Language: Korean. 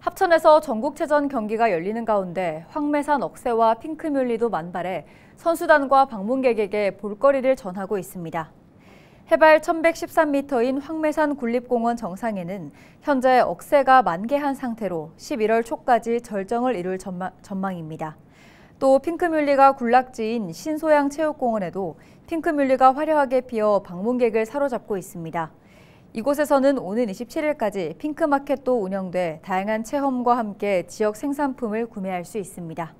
합천에서 전국체전 경기가 열리는 가운데 황매산 억새와 핑크뮬리도 만발해 선수단과 방문객에게 볼거리를 전하고 있습니다. 해발 1113m인 황매산 군립공원 정상에는 현재 억새가 만개한 상태로 11월 초까지 절정을 이룰 전망, 입니다또 핑크뮬리가 군락지인 신소양 체육공원에도 핑크뮬리가 화려하게 피어 방문객을 사로잡고 있습니다. 이곳에서는 오는 27일까지 핑크마켓도 운영돼 다양한 체험과 함께 지역 생산품을 구매할 수 있습니다.